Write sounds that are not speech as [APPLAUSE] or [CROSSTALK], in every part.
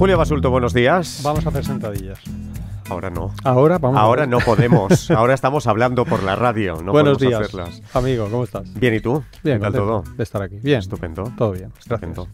Julio Basulto, buenos días. Vamos a hacer sentadillas. Ahora no. Ahora vamos. Ahora no podemos. [LAUGHS] Ahora estamos hablando por la radio. No Buenos días, hacerlas. amigo. ¿Cómo estás? Bien y tú. Bien. todo? De estar aquí. Bien. Estupendo. Todo bien. Estupendo.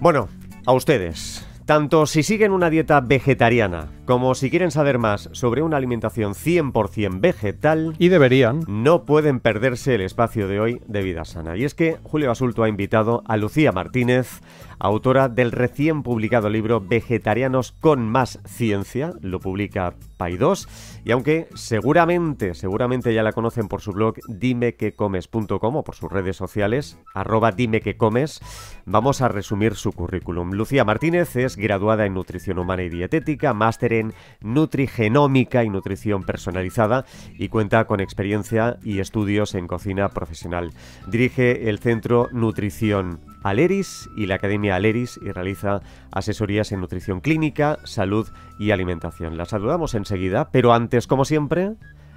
Bueno, a ustedes tanto si siguen una dieta vegetariana como si quieren saber más sobre una alimentación 100% vegetal, y deberían, no pueden perderse el espacio de hoy de Vida Sana. Y es que Julio Basulto ha invitado a Lucía Martínez, autora del recién publicado libro Vegetarianos con más ciencia, lo publica Paidós y aunque seguramente, seguramente ya la conocen por su blog dimequecomes.com o por sus redes sociales, arroba dimequecomes, vamos a resumir su currículum. Lucía Martínez es graduada en Nutrición Humana y Dietética, máster en Nutrigenómica y Nutrición Personalizada y cuenta con experiencia y estudios en cocina profesional. Dirige el Centro Nutrición Aleris y la Academia Aleris y realiza asesorías en nutrición clínica, salud y alimentación. La saludamos enseguida, pero antes, como siempre,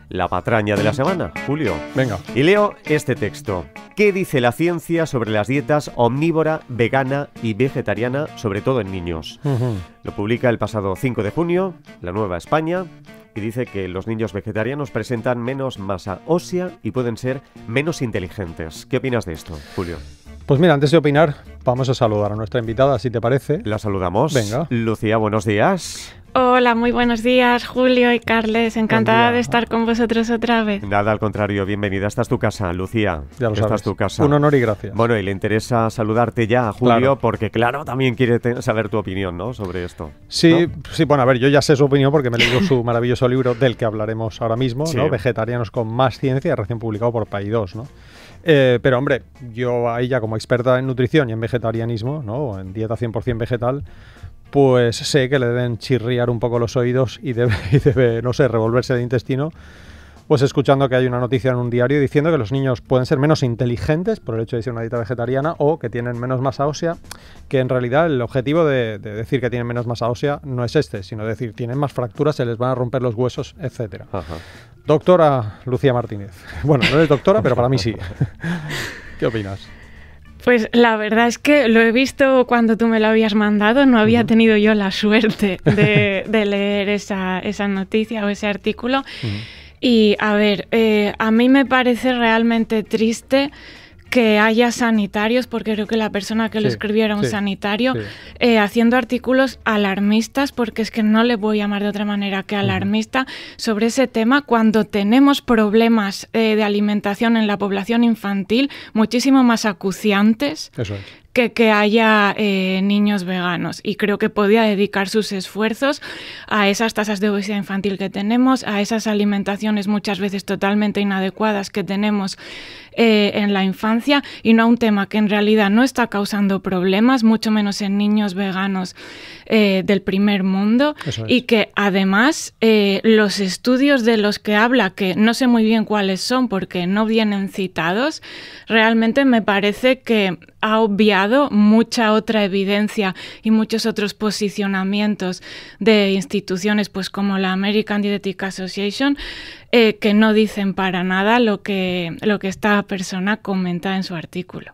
la patraña de la semana, Julio. Venga. Y leo este texto. ¿Qué dice la ciencia sobre las dietas omnívora, vegana y vegetariana, sobre todo en niños? Lo publica el pasado 5 de junio, La Nueva España, y dice que los niños vegetarianos presentan menos masa ósea y pueden ser menos inteligentes. ¿Qué opinas de esto, Julio? Pues mira, antes de opinar, vamos a saludar a nuestra invitada, si te parece. La saludamos. Venga. Lucía, buenos días. Hola, muy buenos días, Julio y Carles. Encantada de estar con vosotros otra vez. Nada, al contrario, bienvenida. Esta es tu casa, Lucía. Ya tu casa. Un honor y gracias. Bueno, y le interesa saludarte ya, Julio, porque claro, también quiere saber tu opinión, ¿no? Sobre esto. Sí, sí, bueno, a ver, yo ya sé su opinión porque me leí [LAUGHS] su maravilloso libro del que hablaremos ahora mismo, Vegetarianos con más ciencia, recién publicado por Paidós, ¿no? Eh, pero hombre, yo ahí ya como experta en nutrición y en vegetarianismo, ¿no? en dieta 100% vegetal, pues sé que le deben chirriar un poco los oídos y debe, [LAUGHS] no sé, revolverse el intestino, pues escuchando que hay una noticia en un diario diciendo que los niños pueden ser menos inteligentes por el hecho de ser una dieta vegetariana o que tienen menos masa ósea, que en realidad el objetivo de, decir que tienen menos masa ósea no es este, sino decir tienen más fracturas, se les van a romper los huesos, etc. Doctora Lucía Martínez. [LAUGHS] Bueno, no eres doctora, pero para mí sí. [LAUGHS] ¿Qué opinas? Pues la verdad es que lo he visto cuando tú me lo habías mandado, no había tenido yo la suerte [LAUGHS] de, leer esa, esa, noticia o ese artículo. Y a ver, eh, a mí me parece realmente triste que haya sanitarios, porque creo que la persona que lo escribió era un sanitario, eh, haciendo artículos alarmistas, porque es que no le voy a llamar de otra manera que alarmista, sobre ese tema cuando tenemos problemas eh, de alimentación en la población infantil muchísimo más acuciantes. Eso es que, haya eh, niños veganos y creo que podía dedicar sus esfuerzos a esas tasas de obesidad infantil que tenemos, a esas alimentaciones muchas veces totalmente inadecuadas que tenemos eh, en la infancia y no a un tema que en realidad no está causando problemas, mucho menos en niños veganos eh, del primer mundo y que además los estudios de los que habla, que no sé muy bien cuáles son porque no vienen citados, realmente me parece que ha obviado mucha otra evidencia y muchos otros posicionamientos de instituciones, pues como la American Dietetic Association, eh, que no dicen para nada lo que, lo que esta persona comenta en su artículo.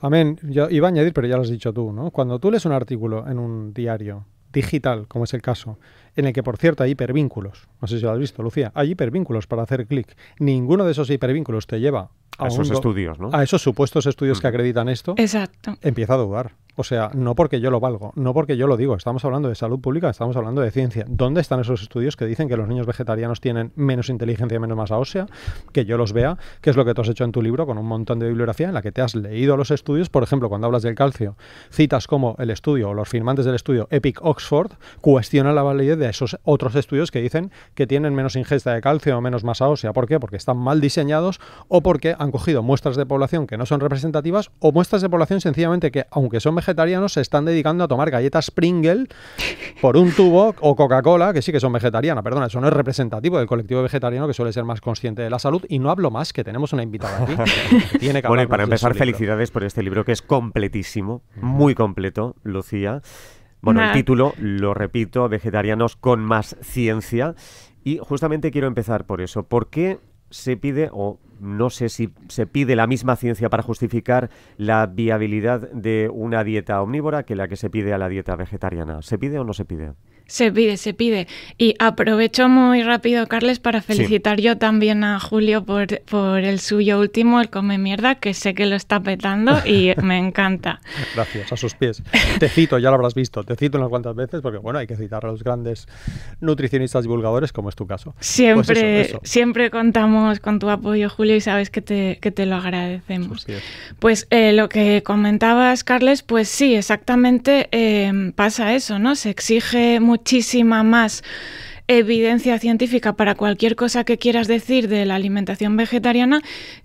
Amén. Yo iba a añadir, pero ya lo has dicho tú, ¿no? Cuando tú lees un artículo en un diario digital, como es el caso, en el que, por cierto, hay hipervínculos. No sé si lo has visto, Lucía. Hay hipervínculos para hacer clic. Ninguno de esos hipervínculos te lleva a, esos estudios, ¿no? A esos supuestos estudios que mm. acreditan esto. Exacto. Empieza a dudar. O sea, no porque yo lo valgo, no porque yo lo digo. Estamos hablando de salud pública, estamos hablando de ciencia. ¿Dónde están esos estudios que dicen que los niños vegetarianos tienen menos inteligencia y menos masa ósea? Que yo los vea, que es lo que tú has hecho en tu libro con un montón de bibliografía en la que te has leído los estudios. Por ejemplo, cuando hablas del calcio, citas como el estudio o los firmantes del estudio Epic Oxford cuestiona la validez de esos otros estudios que dicen que tienen menos ingesta de calcio o menos masa ósea. ¿Por qué? Porque están mal diseñados o porque han cogido muestras de población que no son representativas o muestras de población sencillamente que, aunque son vegetarianos se están dedicando a tomar galletas Pringle por un tubo o Coca-Cola, que sí que son vegetarianas. Perdona, eso no es representativo del colectivo vegetariano que suele ser más consciente de la salud. Y no hablo más, que tenemos una invitada aquí. tiene bueno, y para empezar, felicidades por este libro que es completísimo, muy completo, Lucía. Bueno, el título, lo repito, Vegetarianos con más ciencia. Y justamente quiero empezar por eso. ¿Por qué se pide, o no sé si se pide la misma ciencia para justificar la viabilidad de una dieta omnívora que la que se pide a la dieta vegetariana. ¿Se pide o no se pide? Se pide, se pide. Y aprovecho muy rápido, Carles, para felicitar yo también a Julio por, el suyo último, el Come Mierda, que sé que lo está petando y [LAUGHS] me encanta. Gracias, a sus pies. Te cito, ya lo habrás visto, te cito unas cuantas veces, porque bueno, hay que citar a los grandes nutricionistas divulgadores, como es tu caso. Pues siempre, siempre contamos con tu apoyo, Julio, y sabes que te, lo agradecemos. Pues eh, lo que comentabas, Carles, pues sí, exactamente eh, pasa eso, ¿no? Se exige muchísima más evidencia científica para cualquier cosa que quieras decir de la alimentación vegetariana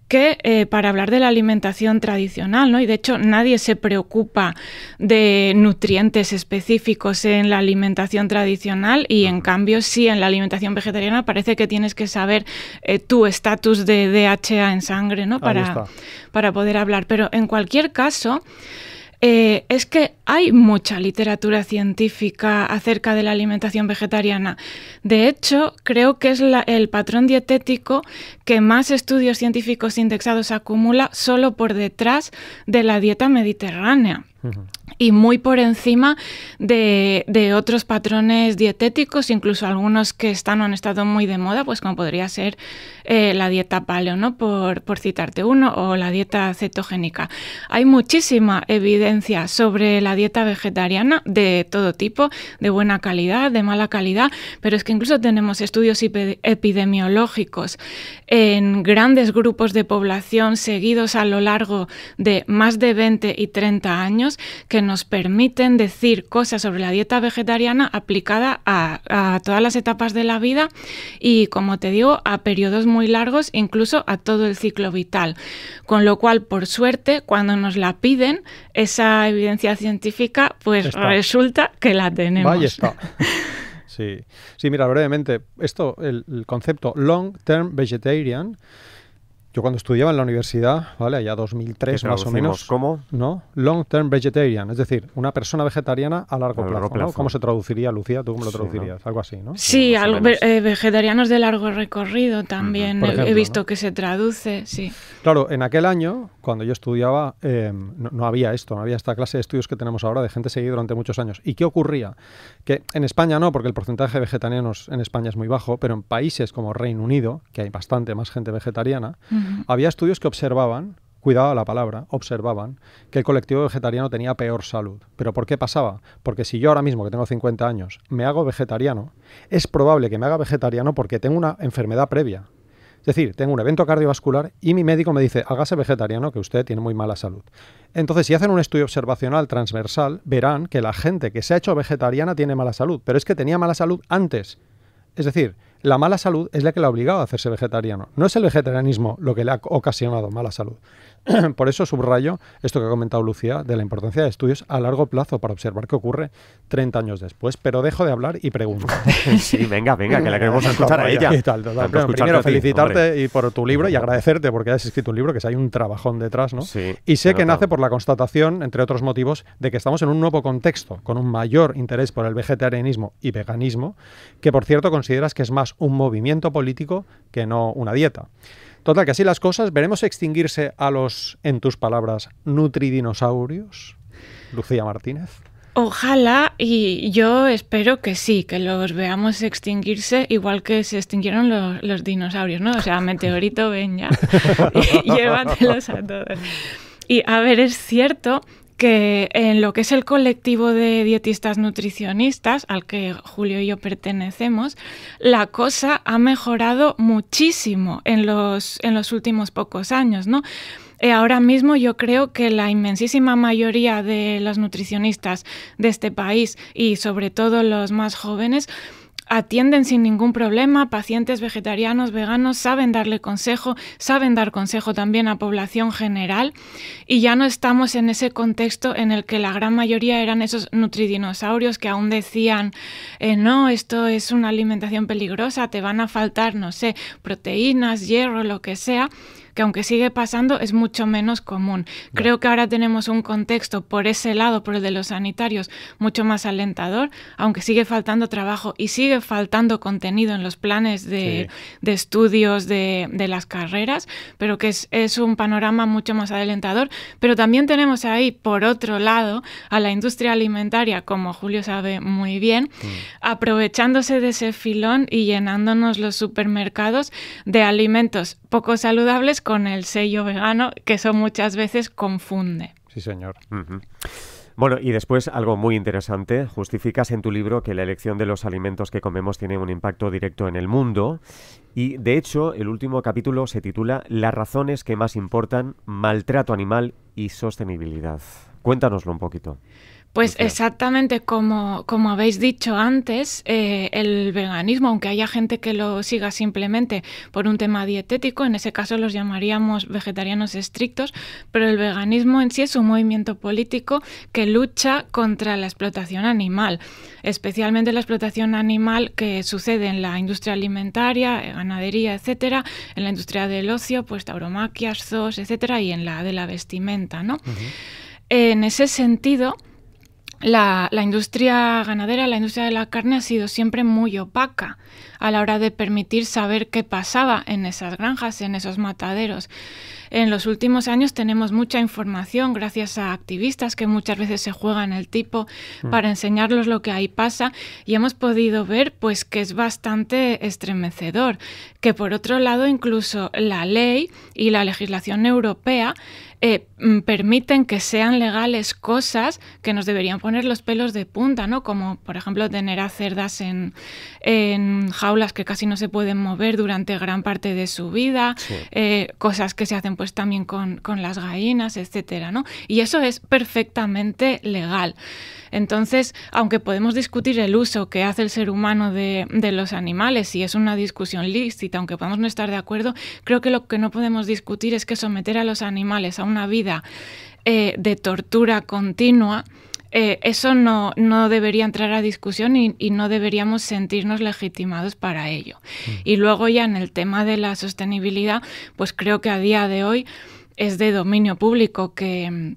que eh, para hablar de la alimentación tradicional, ¿no? Y de hecho nadie se preocupa de nutrientes específicos en la alimentación tradicional y en cambio sí en la alimentación vegetariana parece que tienes que saber eh, tu estatus de DHA en sangre, ¿no? Para, para poder hablar. Pero en cualquier caso... Eh, es que hay mucha literatura científica acerca de la alimentación vegetariana. De hecho, creo que es el patrón dietético que más estudios científicos indexados acumula solo por detrás de la dieta mediterránea y muy por encima de, otros patrones dietéticos, incluso algunos que están o han estado muy de moda, pues como podría ser eh, la dieta paleo, ¿no? Por, por, citarte uno, o la dieta cetogénica. Hay muchísima evidencia sobre la dieta vegetariana de todo tipo, de buena calidad, de mala calidad, pero es que incluso tenemos estudios epidemiológicos en grandes grupos de población seguidos a lo largo de más de 20 y 30 años que nos permiten decir cosas sobre la dieta vegetariana aplicada a, todas las etapas de la vida y, como te digo, a periodos muy largos, incluso a todo el ciclo vital. Con lo cual, por suerte, cuando nos la piden, esa evidencia científica, pues resulta que la tenemos. Ahí está. Sí. sí, mira, brevemente, esto, el concepto long-term vegetarian, yo cuando estudiaba en la universidad, ¿vale? Allá 2003 más o menos. ¿Cómo? ¿No? Long term vegetarian, es decir, una persona vegetariana a largo, plazo, ¿Cómo se traduciría, Lucía? ¿Tú cómo lo traducirías? Algo así, ¿no? Sí, eh, vegetarianos de largo recorrido también. He visto que se traduce, sí. Claro, en aquel año, cuando yo estudiaba, eh, no, había esto, no había esta clase de estudios que tenemos ahora de gente seguida durante muchos años. ¿Y qué ocurría? Que en España no, porque el porcentaje de vegetarianos en España es muy bajo, pero en países como Reino Unido, que hay bastante más gente vegetariana, había estudios que observaban, cuidado la palabra, observaban que el colectivo vegetariano tenía peor salud. ¿Pero por qué pasaba? Porque si yo ahora mismo, que tengo 50 años, me hago vegetariano, es probable que me haga vegetariano porque tengo una enfermedad previa. Es decir, tengo un evento cardiovascular y mi médico me dice, hágase vegetariano, que usted tiene muy mala salud. Entonces, si hacen un estudio observacional transversal, verán que la gente que se ha hecho vegetariana tiene mala salud, pero es que tenía mala salud antes. Es decir, la mala salud es la que le ha obligado a hacerse vegetariano. No es el vegetarianismo lo que le ha ocasionado mala salud. [CLEARS THROAT] Por eso subrayo esto que ha comentado Lucía de la importancia de estudios a largo plazo para observar qué ocurre 30 años después. Pero dejo de hablar y pregunto. [LAUGHS] sí, venga, venga, que la queremos [LAUGHS] escuchar a ella. primero, felicitarte y por tu libro y agradecerte porque has escrito un libro que hay un trabajón detrás, ¿no? y sé que nace por la constatación, entre otros motivos, de que estamos en un nuevo contexto, con un mayor interés por el vegetarianismo y veganismo, que por cierto consideras que es más un movimiento político que no una dieta. Total, que así las cosas, veremos extinguirse a los, en tus palabras, nutridinosaurios, Lucía Martínez. Ojalá y yo espero que sí, que los veamos extinguirse igual que se extinguieron los, dinosaurios, ¿no? O sea, meteorito, ven ya [LAUGHS] llévatelos a todos. Y a ver, es cierto que en lo que es el colectivo de dietistas nutricionistas, al que Julio y yo pertenecemos, la cosa ha mejorado muchísimo en los, en los últimos pocos años, ¿no? Eh, ahora mismo yo creo que la inmensísima mayoría de los nutricionistas de este país y sobre todo los más jóvenes atienden sin ningún problema, pacientes vegetarianos, veganos, saben darle consejo, saben dar consejo también a población general y ya no estamos en ese contexto en el que la gran mayoría eran esos nutridinosaurios que aún decían, eh, no, esto es una alimentación peligrosa, te van a faltar, no sé, proteínas, hierro, lo que sea que aunque sigue pasando es mucho menos común. Creo que ahora tenemos un contexto por ese lado, por el de los sanitarios, mucho más alentador, aunque sigue faltando trabajo y sigue faltando contenido en los planes de, estudios de, las carreras, pero que es, un panorama mucho más alentador. Pero también tenemos ahí, por otro lado, a la industria alimentaria, como Julio sabe muy bien, mm. aprovechándose de ese filón y llenándonos los supermercados de alimentos poco saludables con el sello vegano, que eso muchas veces confunde. Sí, señor. Bueno, y después algo muy interesante. Justificas en tu libro que la elección de los alimentos que comemos tiene un impacto directo en el mundo. Y de hecho, el último capítulo se titula Las razones que más importan, maltrato animal y sostenibilidad. Cuéntanoslo un poquito. Pues exactamente como, habéis dicho antes, eh, el veganismo, aunque haya gente que lo siga simplemente por un tema dietético, en ese caso los llamaríamos vegetarianos estrictos, pero el veganismo en sí es un movimiento político que lucha contra la explotación animal, especialmente la explotación animal que sucede en la industria alimentaria, eh, ganadería, etcétera, en la industria del ocio, pues tauromaquias, zoos, etcétera, y en la de la vestimenta, ¿no? En ese sentido, la, industria ganadera, la industria de la carne ha sido siempre muy opaca a la hora de permitir saber qué pasaba en esas granjas, en esos mataderos. En los últimos años tenemos mucha información gracias a activistas que muchas veces se juegan el tipo mm. para enseñarlos lo que ahí pasa y hemos podido ver pues que es bastante estremecedor, que por otro lado incluso la ley y la legislación europea eh, mm, permiten que sean legales cosas que nos deberían poner los pelos de punta, ¿no? Como por ejemplo tener a cerdas en, jaulas que casi no se pueden mover durante gran parte de su vida, eh, cosas que se hacen pues también con, las gallinas, etcétera, ¿no? Y eso es perfectamente legal. Entonces, aunque podemos discutir el uso que hace el ser humano de, de los animales, y es una discusión lícita, aunque podamos no estar de acuerdo, creo que lo que no podemos discutir es que someter a los animales a una vida eh, de tortura continua, eh, eso no, no, debería entrar a discusión y, no deberíamos sentirnos legitimados para ello. Mm. Y luego ya en el tema de la sostenibilidad, pues creo que a día de hoy es de dominio público que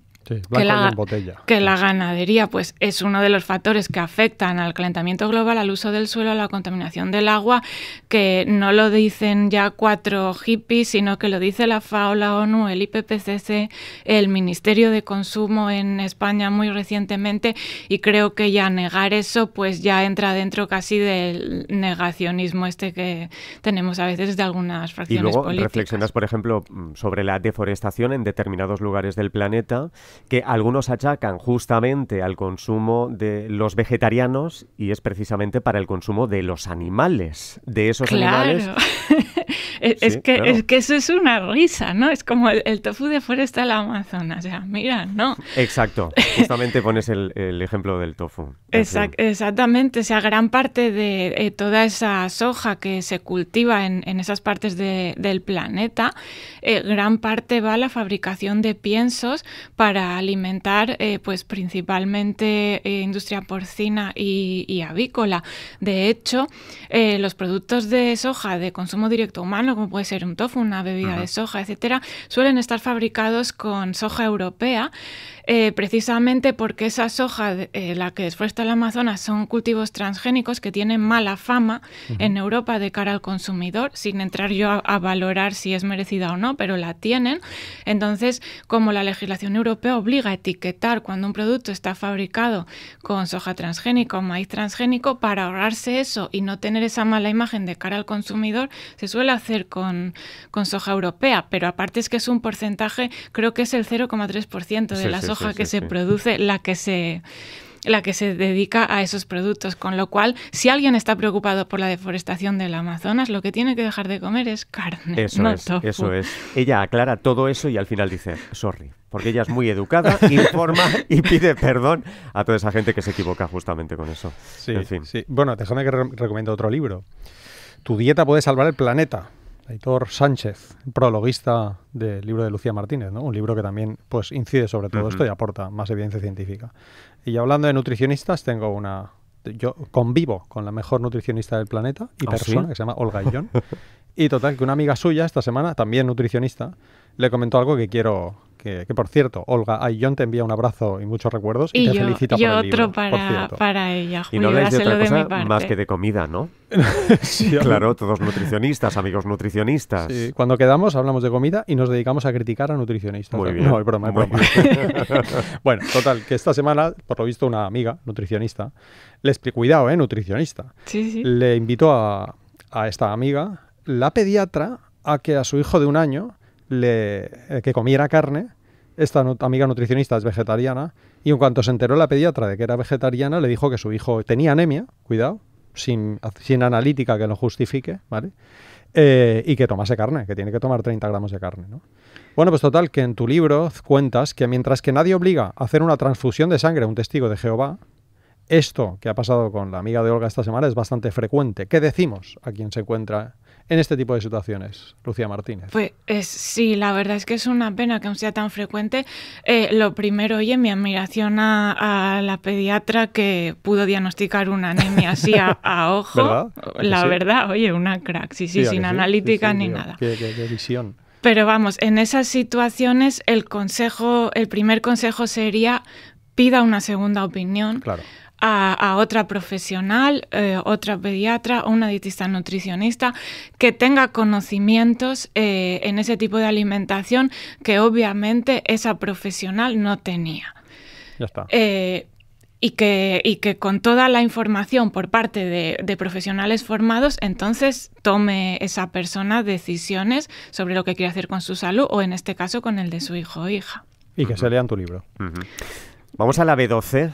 que, la, ganadería pues, es uno de los factores que afectan al calentamiento global, al uso del suelo, a la contaminación del agua, que no lo dicen ya cuatro hippies, sino que lo dice la FAO, la ONU, el IPCC, el Ministerio de Consumo en España muy recientemente y creo que ya negar eso pues ya entra dentro casi del negacionismo este que tenemos a veces de algunas fracciones y luego reflexionas por ejemplo mm, sobre la deforestación en determinados lugares del planeta que algunos achacan justamente al consumo de los vegetarianos y es precisamente para el consumo de los animales, de esos animales [LAUGHS] Eh, es, que, eso es una risa, ¿no? Es como el, tofu de foresta del Amazonas. O sea, mira, ¿no? Exacto. [LAUGHS] Justamente pones el, ejemplo del tofu. exactamente. O sea, gran parte de eh, toda esa soja que se cultiva en, esas partes del planeta, eh, gran parte va a la fabricación de piensos para alimentar, pues principalmente industria porcina y, avícola. De hecho, los productos de soja de consumo directo humano como puede ser un tofu, una bebida de soja, etcétera, suelen estar fabricados con soja europea eh, precisamente porque esa soja eh, la que en la Amazonas, son cultivos transgénicos que tienen mala fama en Europa de cara al consumidor, sin entrar yo a, valorar si es merecida o no, pero la tienen. Entonces, como la legislación europea obliga a etiquetar cuando un producto está fabricado con soja transgénico o maíz transgénico, para ahorrarse eso y no tener esa mala imagen de cara al consumidor, se suele hacer con, soja europea, pero aparte es que es un porcentaje, creo que es el 0,3% de las que se produce la que se la que se dedica a esos productos, con lo cual si alguien está preocupado por la deforestación del Amazonas, lo que tiene que dejar de comer es carne. Eso es, eso es. Ella aclara todo eso y al final dice, sorry porque ella es muy educada, [LAUGHS] informa y pide perdón a toda esa gente que se equivoca justamente con eso. Bueno, déjame que recomiendo otro libro. Tu dieta puede salvar el planeta, Aitor Sánchez, prologuista del libro de Lucía Martínez, ¿no? Un libro que también pues incide sobre todo esto y aporta más evidencia científica. Y hablando de nutricionistas, tengo una yo convivo con la mejor nutricionista del planeta y ¿Ah, persona que se llama Olga Illón. [LAUGHS] y total que una amiga suya esta semana, también nutricionista, le comentó algo que quiero que, por cierto, Olga Ayllón te envía un abrazo y muchos recuerdos y, te felicita por el libro, otro para, ella. y no le de otra cosa más que de comida, ¿no? [LAUGHS] sí, claro, todos nutricionistas, amigos nutricionistas. Sí, cuando quedamos hablamos de comida y nos dedicamos a criticar a nutricionistas. Muy bien. No, es broma, es broma. [LAUGHS] bueno, total, que esta semana, por lo visto, una amiga nutricionista, le explico, cuidado, ¿eh? Nutricionista. Sí, Le invitó a esta amiga, la pediatra, a que a su hijo de un año eh, que comiera carne. Esta amiga nutricionista es vegetariana y en cuanto se enteró la pediatra de que era vegetariana, le dijo que su hijo tenía anemia, cuidado, sin, sin analítica que lo justifique, ¿vale? Eh, y que tomase carne, que tiene que tomar 30 gramos de carne. ¿no? Bueno, pues total, que en tu libro cuentas que mientras que nadie obliga a hacer una transfusión de sangre a un testigo de Jehová, esto que ha pasado con la amiga de Olga esta semana es bastante frecuente. ¿Qué decimos a quien se encuentra en este tipo de situaciones, Lucía Martínez? Pues sí, la verdad es que es una pena que aún sea tan frecuente. Eh, lo primero, oye, mi admiración a, la pediatra que pudo diagnosticar una anemia así a, [LAUGHS] ojo. La verdad, oye, una crack, sí, sí, sin analítica ni nada. Qué, visión. Pero vamos, en esas situaciones el consejo, el primer consejo sería pida una segunda opinión. Claro a, otra profesional, eh, otra pediatra o una dietista nutricionista que tenga conocimientos eh, en ese tipo de alimentación que obviamente esa profesional no tenía. Ya está. Eh, y que, y que con toda la información por parte de, profesionales formados, entonces tome esa persona decisiones sobre lo que quiere hacer con su salud o en este caso con el de su hijo o hija. Y que se lean tu libro. Vamos a la B12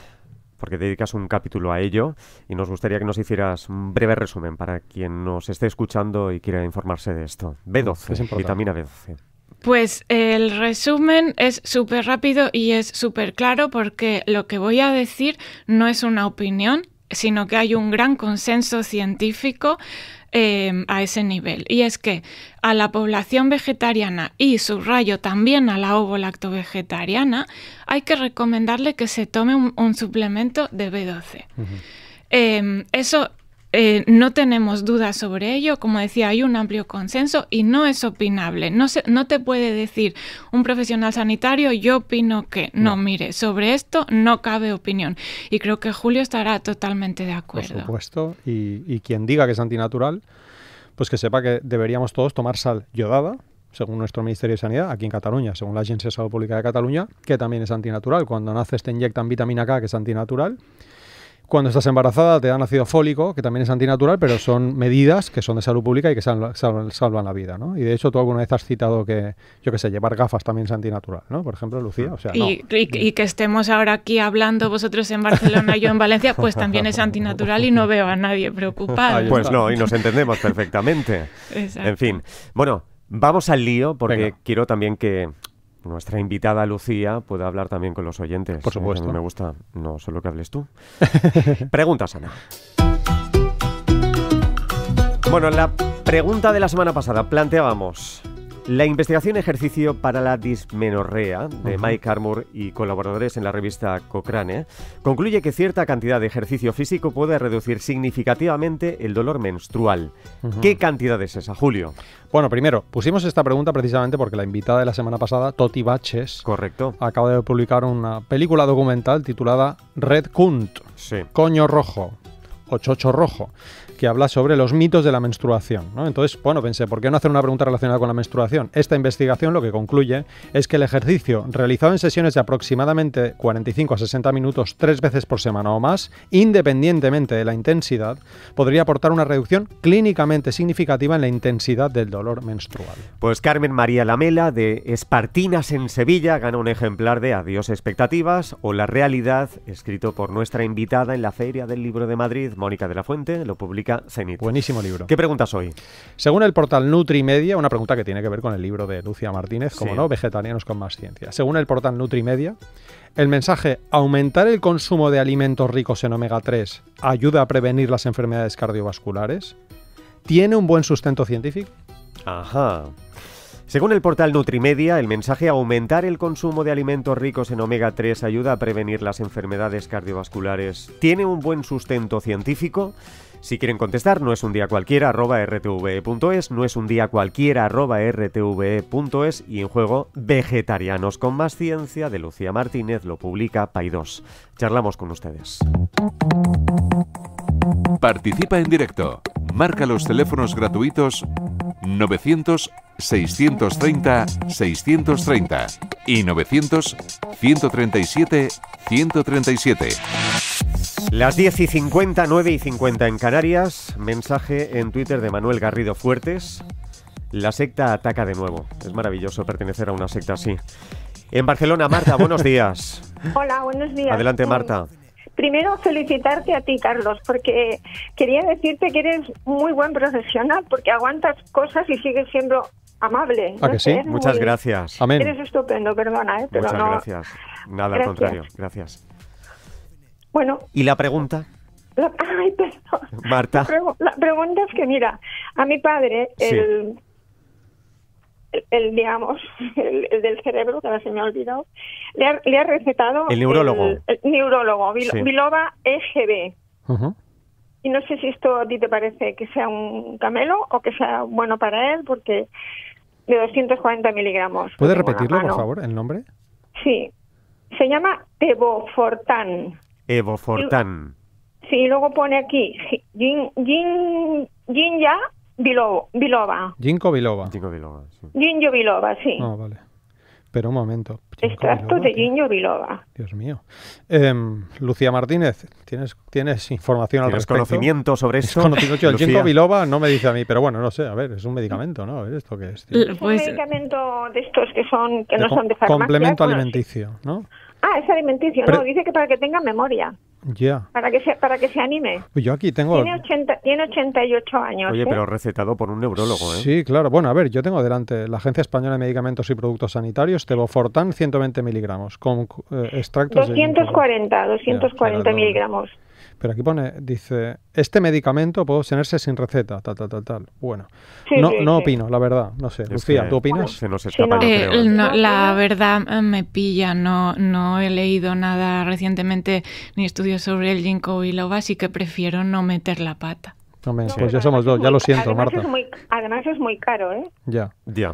porque dedicas un capítulo a ello y nos gustaría que nos hicieras un breve resumen para quien nos esté escuchando y quiera informarse de esto. B12, vitamina B12. Pues el resumen es súper rápido y es súper claro porque lo que voy a decir no es una opinión, sino que hay un gran consenso científico em, a ese nivel. Y es que a la población vegetariana y subrayo también a la ovo lacto-vegetariana, hay que recomendarle que se tome un, suplemento de B12. Em, eso eh, no tenemos dudas sobre ello, como decía, hay un amplio consenso y no es opinable. No, se, no te puede decir un profesional sanitario, yo opino que no. mire, sobre esto no cabe opinión. Y creo que Julio estará totalmente de acuerdo. Por supuesto, y, y quien diga que es antinatural, pues que sepa que deberíamos todos tomar sal yodada, según nuestro Ministerio de Sanidad, aquí en Cataluña, según la Agencia de Salud Pública de Cataluña, que también es antinatural. Cuando naces te inyectan vitamina K, que es antinatural. Cuando estás embarazada te dan ácido fólico, que también es antinatural, pero son medidas que son de salud pública y que salvan, la vida, ¿no? Y de hecho tú alguna vez has citado que, yo qué sé, llevar gafas también es antinatural, ¿no? Por ejemplo, Lucía, o sea, no. y, que estemos ahora aquí hablando vosotros en Barcelona, y yo en Valencia, pues [LAUGHS] también es antinatural y no veo a nadie preocupado. Pues no, y nos entendemos perfectamente. [LAUGHS] En fin, bueno... Vamos al lío porque quiero también que nuestra invitada Lucía puede hablar también con los oyentes. Por ¿eh? supuesto. me gusta, no solo que hables tú. [LAUGHS] Preguntas, Ana. Bueno, la pregunta de la semana pasada planteábamos la investigación ejercicio para la dismenorrea de Mike Armour y colaboradores en la revista Cochrane concluye que cierta cantidad de ejercicio físico puede reducir significativamente el dolor menstrual. ¿Qué cantidad es esa, Julio? Bueno, primero, pusimos esta pregunta precisamente porque la invitada de la semana pasada, Toti Baches, Correcto. acaba de publicar una película documental titulada Red Kunt, sí. Coño Rojo, o Chocho Rojo que habla sobre los mitos de la menstruación. ¿no? Entonces, bueno, pensé, ¿por qué no hacer una pregunta relacionada con la menstruación? Esta investigación lo que concluye es que el ejercicio realizado en sesiones de aproximadamente 45 a 60 minutos tres veces por semana o más, independientemente de la intensidad, podría aportar una reducción clínicamente significativa en la intensidad del dolor menstrual. Pues Carmen María Lamela de Espartinas en Sevilla gana un ejemplar de Adiós expectativas o La realidad, escrito por nuestra invitada en la Feria del Libro de Madrid, Mónica de la Fuente, lo publica Buenísimo libro. ¿Qué preguntas hoy? Según el portal Nutrimedia, una pregunta que tiene que ver con el libro de Lucia Martínez, como no, Vegetarianos con más ciencia. Según el portal Nutrimedia, el mensaje aumentar el consumo de alimentos ricos en omega 3 ayuda a prevenir las enfermedades cardiovasculares. ¿Tiene un buen sustento científico? Ajá. Según el portal Nutrimedia, el mensaje aumentar el consumo de alimentos ricos en omega 3 ayuda a prevenir las enfermedades cardiovasculares. ¿Tiene un buen sustento científico? Si quieren contestar, no es un día cualquiera arroba rtve.es, no es un día cualquiera arroba rtve.es y en juego Vegetarianos con más ciencia de Lucía Martínez lo publica 2. Charlamos con ustedes. Participa en directo. Marca los teléfonos gratuitos 900 630 630 y 900 137 137. Las 10 y 50, 9 y 50 en Canarias. Mensaje en Twitter de Manuel Garrido Fuertes. La secta ataca de nuevo. Es maravilloso pertenecer a una secta así. En Barcelona, Marta, buenos días. [LAUGHS] Hola, buenos días. Adelante, eh, Marta primero felicitarte a ti, Carlos, porque quería decirte que eres muy buen profesional, porque aguantas cosas y sigues siendo amable. Ah, sí? Muchas gracias. Eres estupendo, perdona, ¿eh? Muchas gracias. Nada, al contrario. Gracias. Bueno. ¿Y la pregunta? [LAUGHS] Ay, perdón. Marta. La, pregunta es que, mira, a mi padre, el el digamos, [LAUGHS] el, del cerebro, que ahora se me ha olvidado, le ha, recetado... El neurólogo. El, neurólogo, Biloba EGB. Y no sé si esto a ti te parece que sea un camelo o que sea bueno para él, porque de 240 miligramos. ¿Puedes repetirlo, por favor, el nombre? Sí. Se llama Evofortan. Evofortan. Sí, luego pone aquí Jin, Jin, biloba. Ginkgo biloba. Ginkgo biloba, sí. Ginkgo sí. No, ah, vale. Pero un momento. Extracto de ginkgo biloba. Dios mío. Eh, Lucía Martínez, ¿tienes, tienes información al respecto? ¿Tienes conocimiento sobre eso? Conocimiento. El ginkgo biloba no me dice a mí, pero bueno, no sé. A ver, es un medicamento, ¿no? A ¿esto qué es? Es un pues, medicamento de estos que, son, que no son de farmacia. Complemento alimenticio, ¿no? Ah, es alimenticio, no, dice que para que tenga memoria. Ya. Para que se para que se anime. Pues yo aquí tengo Tiene 80, 88 años. Oye, ¿eh? pero recetado por un neurólogo, ¿eh? Sí, claro. Bueno, a ver, yo tengo delante la Agencia Española de Medicamentos y Productos Sanitarios, Telofortan 120 miligramos con eh, extractos de... 240 240 miligramos. Pero aquí pone, dice, este medicamento puede obtenerse sin receta, tal, tal, tal, tal. Bueno, no, no opino, la verdad, no sé. Lucía, ¿tú opinas? la verdad me pilla, no, no he leído nada recientemente ni estudios sobre el ginkgo biloba, así que prefiero no meter la pata. pues ya somos dos, ya lo siento, Marta. además es muy caro, ¿eh? Ya.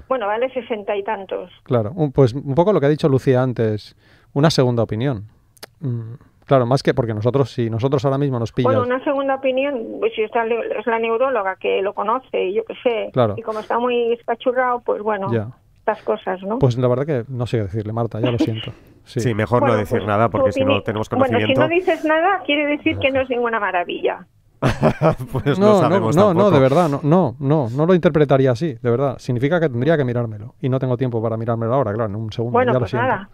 Bueno, vale sesenta y tantos. Claro, pues un poco lo que ha dicho Lucía antes, una segunda opinión. Mm, Claro, más que porque nosotros, si nosotros ahora mismo nos pillan. Bueno, una segunda opinión, pues si es la neuróloga que lo conoce y yo qué sé, y como está muy espachurrado, pues bueno, estas cosas, ¿no? Pues la verdad que no sé qué decirle, Marta, ya lo siento. [LAUGHS] Sí, mejor no decir pues nada porque si no tenemos conocimiento. Bueno, si no dices nada, quiere decir que no es ninguna maravilla. [LAUGHS] pues no, no sabemos No, no, no, de verdad, no, no, no, no lo interpretaría así, de verdad. Significa que tendría que mirármelo. Y no tengo tiempo para mirármelo ahora, claro, en un segundo. Bueno, pues nada.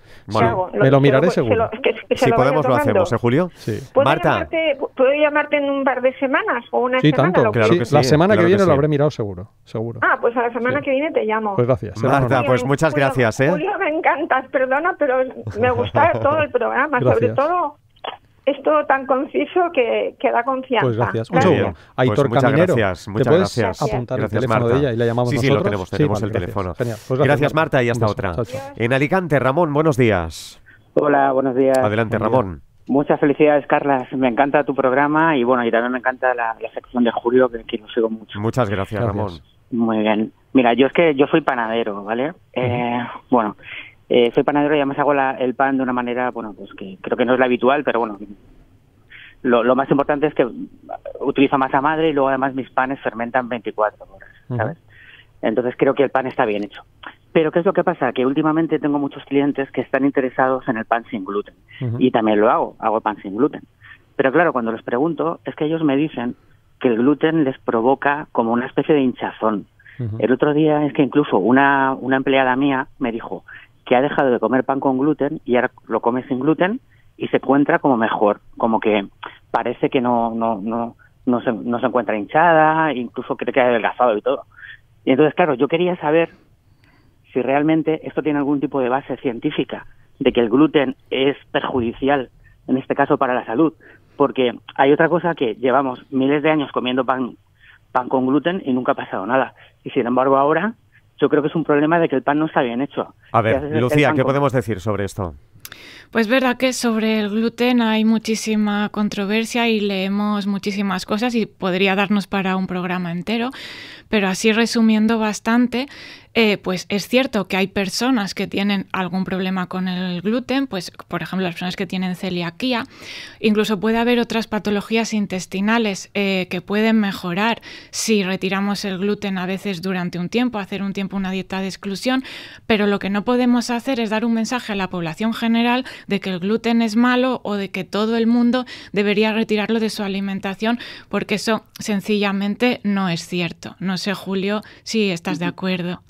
me lo miraré pues, seguro. si podemos, lo hacemos, ¿eh, Julio? Sí. Marta. ¿Puedo llamarte en un par de semanas o una sí, semana? Tanto. la semana que viene lo habré mirado seguro, seguro. Ah, pues a la semana que viene te llamo. Pues gracias. Marta, pues muchas gracias, ¿eh? Julio, me encantas, perdona, pero me gusta [LAUGHS] todo el programa, sobre todo es todo tan conciso que, da confianza. Pues gracias. Un segundo. Aitor pues Caminero. Gracias, muchas ¿Te puedes gracias. apuntar gracias, el teléfono Marta. de ella y la llamamos sí, nosotros? Sí, lo tenemos, tenemos el teléfono. Pues gracias, Marta, y hasta otra. En Alicante, Ramón, buenos días. Hola, buenos días. Adelante, Ramón. Muchas felicidades, Carla. Me encanta tu programa y bueno, y también me encanta la, sección de Julio, que, que lo sigo mucho. Muchas gracias, Ramón. Muy bien. Mira, yo es que yo soy panadero, ¿vale? Eh, bueno, eh, soy panadero y además hago el pan de una manera, bueno, pues que creo que no es la habitual, pero bueno, lo, más importante es que utilizo masa madre y luego además mis panes fermentan 24 horas, ¿sabes? Entonces creo que el pan está bien hecho. Pero ¿qué es lo que pasa? Que últimamente tengo muchos clientes que están interesados en el pan sin gluten. Y también lo hago, hago pan sin gluten. Pero claro, cuando les pregunto, es que ellos me dicen que el gluten les provoca como una especie de hinchazón. El otro día es que incluso una, una empleada mía me dijo, que ha dejado de comer pan con gluten y ahora lo come sin gluten y se encuentra como mejor, como que parece que no, no, no, no se, no se encuentra hinchada, incluso cree que ha adelgazado y todo. Y entonces, claro, yo quería saber si realmente esto tiene algún tipo de base científica, de que el gluten es perjudicial, en este caso para la salud, porque hay otra cosa que llevamos miles de años comiendo pan, pan con gluten y nunca ha pasado nada. Y sin embargo ahora yo creo que es un problema de que el pan no está bien hecho. A ver, Lucía, ¿qué podemos decir sobre esto? Pues verdad que sobre el gluten hay muchísima controversia y leemos muchísimas cosas y podría darnos para un programa entero, pero así resumiendo bastante, eh, pues es cierto que hay personas que tienen algún problema con el gluten, pues por ejemplo las personas que tienen celiaquía, incluso puede haber otras patologías intestinales eh, que pueden mejorar si retiramos el gluten a veces durante un tiempo, hacer un tiempo una dieta de exclusión, pero lo que no podemos hacer es dar un mensaje a la población general de que el gluten es malo o de que todo el mundo debería retirarlo de su alimentación, porque eso sencillamente no es cierto. No sé, Julio, si estás de acuerdo.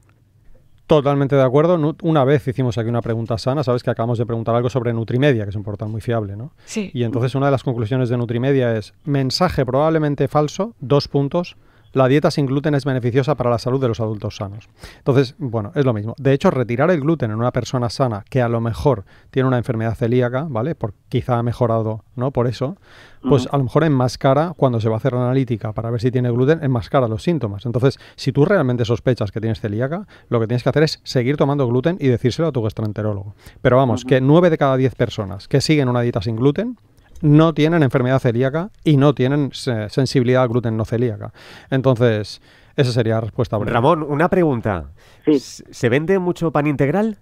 Totalmente de acuerdo. Una vez hicimos aquí una pregunta sana, sabes que acabamos de preguntar algo sobre Nutrimedia, que es un portal muy fiable, ¿no? Sí. Y entonces una de las conclusiones de Nutrimedia es mensaje probablemente falso, dos puntos, la dieta sin gluten es beneficiosa para la salud de los adultos sanos. Entonces, bueno, es lo mismo. De hecho, retirar el gluten en una persona sana que a lo mejor tiene una enfermedad celíaca, ¿vale? Porque quizá ha mejorado, ¿no? Por eso, pues a lo mejor enmascara, cuando se va a hacer la analítica para ver si tiene gluten, enmascara los síntomas. Entonces, si tú realmente sospechas que tienes celíaca, lo que tienes que hacer es seguir tomando gluten y decírselo a tu gastroenterólogo. Pero vamos, que 9 de cada 10 personas que siguen una dieta sin gluten, no tienen enfermedad celíaca y no tienen sensibilidad al gluten no celíaca. Entonces, esa sería la respuesta. Ramón, una pregunta. ¿Se vende mucho pan integral?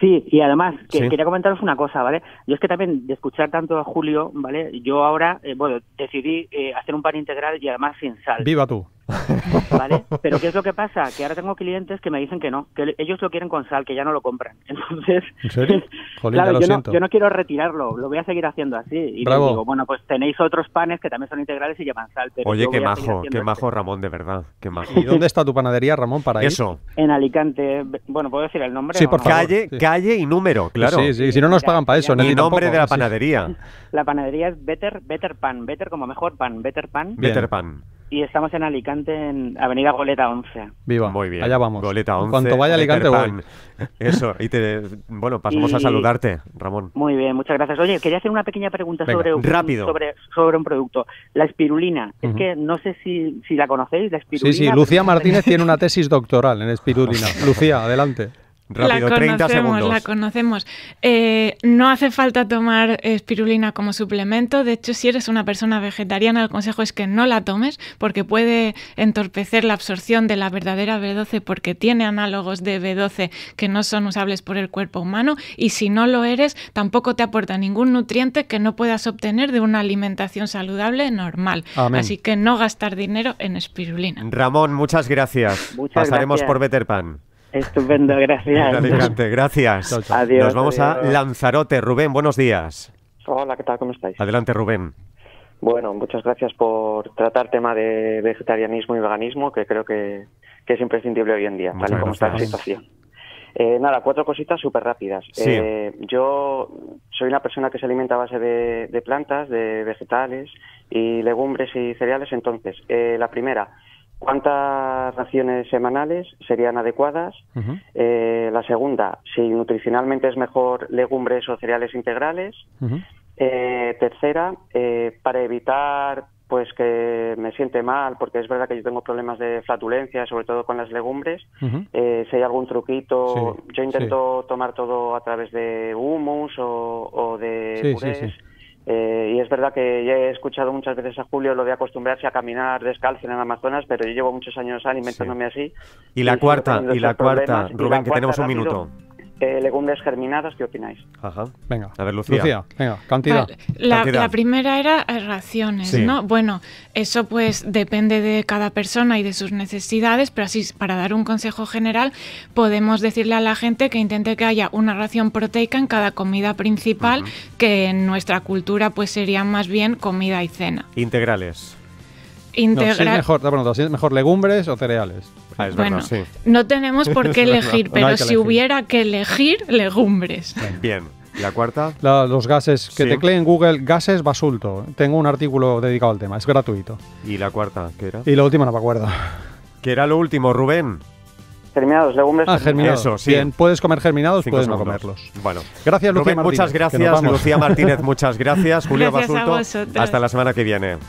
Sí, y además quería comentaros una cosa, ¿vale? Yo es que también de escuchar tanto a Julio, ¿vale? Yo ahora, eh, bueno, decidí eh, hacer un pan integral y además sin sal. Viva tú. ¿Vale? Pero ¿qué es lo que pasa? Que ahora tengo clientes que me dicen que no, que ellos lo quieren con sal, que ya no lo compran. [LAUGHS] Entonces, claro, yo no, quiero retirarlo, lo voy a seguir haciendo así. Y digo, bueno, pues tenéis otros panes que también son integrales y llevan sal. Pero Oye, qué majo, qué majo este". Ramón, de verdad, qué ¿Y dónde está tu panadería, Ramón, para Eso. En Alicante, bueno, ¿puedo decir el nombre? Sí, por Calle, calle y número, claro. Sí, sí, si no nos pagan para eso. el nombre de la panadería. La panadería es Better, Better Pan, Better como mejor pan, Better Pan. Better Pan y estamos en Alicante, en Avenida Goleta 11. Viva, muy bien. Allá vamos. Goleta 11. Cuanto vaya Alicante, voy. [LAUGHS] Eso, y te, bueno, pasamos a saludarte, Ramón. Muy bien, muchas gracias. Oye, quería hacer una pequeña pregunta sobre, un, rápido. Sobre, sobre un producto. La espirulina. Es que no sé si, si la conocéis, la espirulina. Sí, sí, Lucía Martínez tiene una tesis doctoral en espirulina. [LAUGHS] Lucía, adelante la conocemos, La eh, conocemos. no hace falta tomar espirulina como suplemento. De hecho, si eres una persona vegetariana, el consejo es que no la tomes porque puede entorpecer la absorción de la verdadera B12 porque tiene análogos de B12 que no son usables por el cuerpo humano. Y si no lo eres, tampoco te aporta ningún nutriente que no puedas obtener de una alimentación saludable normal. Así que no gastar dinero en espirulina. Ramón, muchas gracias. Pasaremos por Better Pan. Estupendo, [LAUGHS] gracias. Adelante, gracias. Adiós. Nos vamos a Lanzarote. Rubén, buenos días. Hola, ¿qué tal? ¿Cómo estáis? Adelante, Rubén. Bueno, muchas gracias por tratar tema de vegetarianismo y veganismo, que creo que, es imprescindible hoy en día, tal está la situación. Eh, nada, cuatro cositas súper rápidas. Eh, yo soy una persona que se alimenta a base de, plantas, de vegetales y legumbres y cereales. Entonces, eh, la primera, cuántas raciones semanales serían adecuadas. Eh, la segunda, si nutricionalmente es mejor legumbres o cereales integrales. Eh, tercera, eh, para evitar pues que me siente mal, porque es verdad que yo tengo problemas de flatulencia, sobre todo con las legumbres. si hay algún truquito, yo intento tomar todo a través de humus o, de purés. Eh, y es verdad que ya he escuchado muchas veces a Julio lo de acostumbrarse a caminar descalzo en Amazonas, pero yo llevo muchos años alimentándome así. Y la cuarta, y la cuarta, Rubén, que tenemos un minuto. Eh, legumbres germinadas, ¿qué opináis? Ajá. Venga. A ver, Lucía. venga, cantidad. La, primera era raciones, ¿no? Bueno, eso pues depende de cada persona y de sus necesidades, pero así, para dar un consejo general, podemos decirle a la gente que intente que haya una ración proteica en cada comida principal, que en nuestra cultura pues serían más bien comida y cena. Integrales. mejor, mejor legumbres o cereales. Ah, bueno, no tenemos por [LAUGHS] qué elegir, pero si hubiera que elegir, legumbres. Bien. ¿La cuarta? los gases. Que tecleen en Google gases basulto. Tengo un artículo dedicado al tema. Es gratuito. ¿Y la cuarta? ¿Qué era? Y la última no me acuerdo. ¿Qué era lo último, Rubén? Germinados, legumbres. Ah, germinados. Bien, puedes comer germinados, puedes no comerlos. Bueno. Gracias, Lucía Rubén, Muchas gracias, Lucía Martínez, [LAUGHS] muchas gracias. Julio Basulto. hasta la semana que viene.